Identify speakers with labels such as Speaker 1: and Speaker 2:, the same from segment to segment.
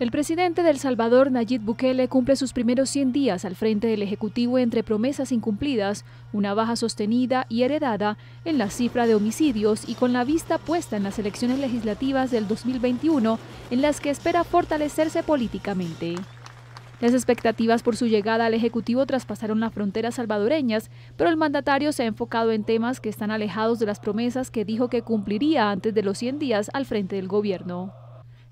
Speaker 1: El presidente del Salvador, Nayib Bukele, cumple sus primeros 100 días al frente del Ejecutivo entre promesas incumplidas, una baja sostenida y heredada en la cifra de homicidios y con la vista puesta en las elecciones legislativas del 2021, en las que espera fortalecerse políticamente. Las expectativas por su llegada al Ejecutivo traspasaron las fronteras salvadoreñas, pero el mandatario se ha enfocado en temas que están alejados de las promesas que dijo que cumpliría antes de los 100 días al frente del gobierno.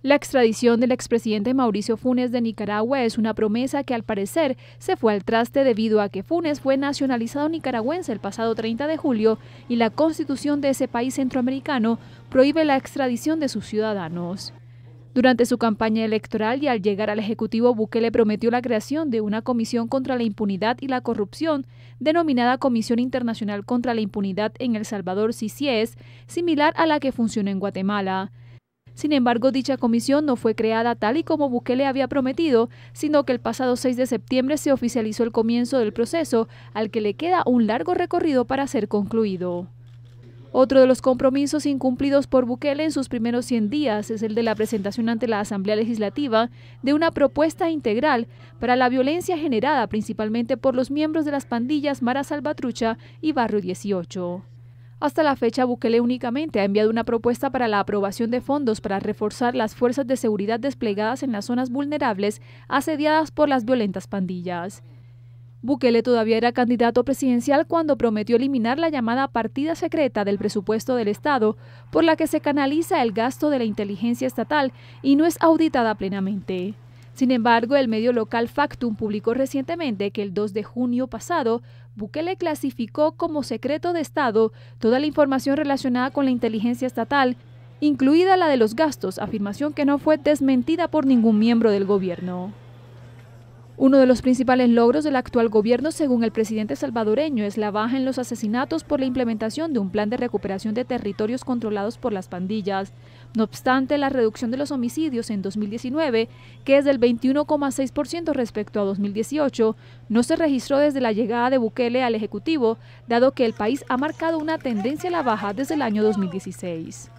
Speaker 1: La extradición del expresidente Mauricio Funes de Nicaragua es una promesa que al parecer se fue al traste debido a que Funes fue nacionalizado nicaragüense el pasado 30 de julio y la constitución de ese país centroamericano prohíbe la extradición de sus ciudadanos. Durante su campaña electoral y al llegar al Ejecutivo, Bukele prometió la creación de una comisión contra la impunidad y la corrupción, denominada Comisión Internacional contra la Impunidad en El Salvador, es similar a la que funciona en Guatemala. Sin embargo, dicha comisión no fue creada tal y como Bukele había prometido, sino que el pasado 6 de septiembre se oficializó el comienzo del proceso, al que le queda un largo recorrido para ser concluido. Otro de los compromisos incumplidos por Bukele en sus primeros 100 días es el de la presentación ante la Asamblea Legislativa de una propuesta integral para la violencia generada principalmente por los miembros de las pandillas Mara Salvatrucha y Barrio 18. Hasta la fecha, Bukele únicamente ha enviado una propuesta para la aprobación de fondos para reforzar las fuerzas de seguridad desplegadas en las zonas vulnerables asediadas por las violentas pandillas. Bukele todavía era candidato presidencial cuando prometió eliminar la llamada partida secreta del presupuesto del Estado, por la que se canaliza el gasto de la inteligencia estatal y no es auditada plenamente. Sin embargo, el medio local Factum publicó recientemente que el 2 de junio pasado, Bukele clasificó como secreto de Estado toda la información relacionada con la inteligencia estatal, incluida la de los gastos, afirmación que no fue desmentida por ningún miembro del gobierno. Uno de los principales logros del actual gobierno, según el presidente salvadoreño, es la baja en los asesinatos por la implementación de un plan de recuperación de territorios controlados por las pandillas. No obstante, la reducción de los homicidios en 2019, que es del 21,6% respecto a 2018, no se registró desde la llegada de Bukele al Ejecutivo, dado que el país ha marcado una tendencia a la baja desde el año 2016.